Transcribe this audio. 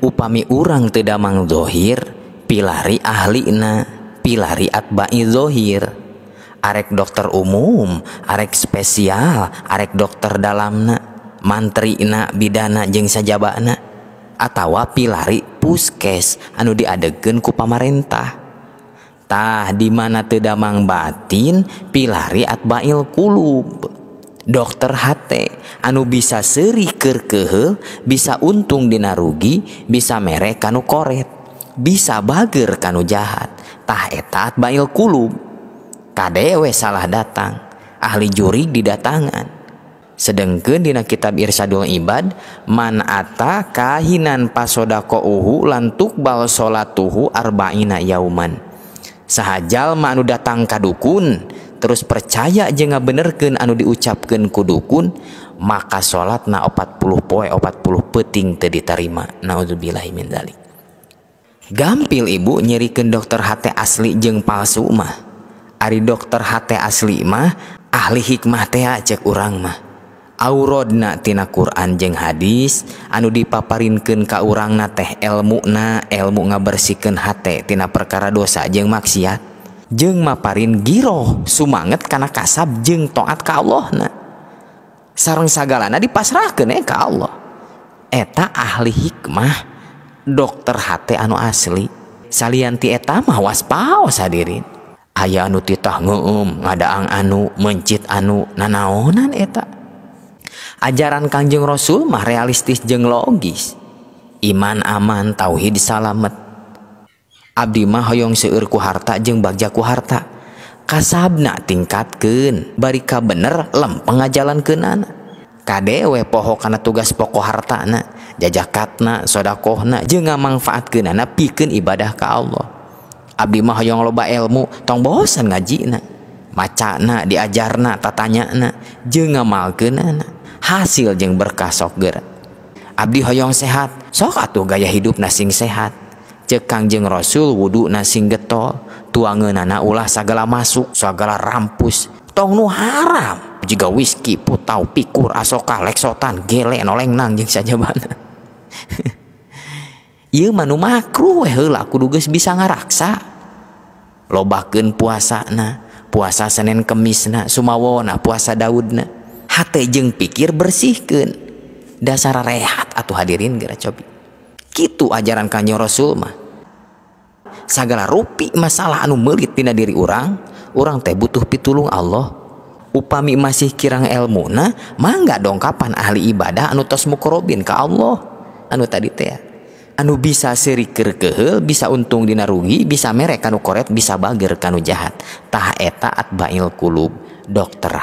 upami urang tidak mangzohir pilari ahlina pilari atba'i zohir arek dokter umum arek spesial arek dokter dalamna na, bidana jeng sajabana atau pilari puskes anu diadegen ku pamarentah tah di mana tedamang batin pilari atbail kulub dokter hate anu bisa serikir kehe bisa untung Dina rugi bisa merek anu koret bisa bager kanu jahattah etat baykulum kadewe salah datang ahli juri didatangan sedang kedina kitab Irsadul ibad manata kahinan pasoda kohu lantuk balshoatuhuarbaina yauman sahjal Manu datang kadukun, terus percaya je nggak benerken anu diucapkan kudukun maka salat na o 40 poi 40 peting tadi diterima Naudzubillahi mendalik gampil ibu nyeriken dokter H asli jeng pal Sukma Ari dokter H asli 5 ahli Hikmah Te cek urangma aurodnatina Quran jeng hadis anu dipaparin ke kaurangna teh elmuna elmu nga bersihken hatetina perkara dosa jeng maksiat mapin Gioh summant karena kasab jeng toat Allah sarung sagala Na dipasrah ke eh, Ka Allah eta ahli hikmah dokterhati anu asli salienteanti eteta mawa pau sadin aya anutittahum ngadaang anu mencit anu nanaan ajaran Kanjeng Rasullah realistis jeung logis iman-aman tauhi di salah me Abdi mahhoyong seuku harta jeungng Bagjaku harta kasabna tingkatken Bar ka bener lem pengajalan keana kadewe pohok karena tugas pokok harta anak jajah Katna shoda kohna je ngamanfaat keana piken ibadahkah Allah Abimahhoong loba elmu tong bosa ngajina macana diajarna tatnyana je ngamal ke hasil jeng berkasok gera Abdi Hoong sehat soka tuh gaya hidup nasing sehat q kangjeng rasul wudhu na getto tulah segala masuk segala ramppus tong Nu haram juga whiskski put tau pikur asoka le sotan gellekoleng nangng saja mana bisa ngaraksa lobaken puasa puasa Senin kemis nah summawo puasa dadnang pikir bersihken dasar rehat atau hadirin geraco gitu ajarankannya Rasullah segala rupi masalah anu melit tina diri orang orang teh butuh pitulung Allah upami masih kirang ilmu nah mangga dong kapan ahli ibadah anu tos mukrobin ke Allah anu tadi teh anu bisa seri kerkehel bisa untung dina rugi bisa merek anu koret bisa bagir kanu jahat tah eta atbail kulub dokter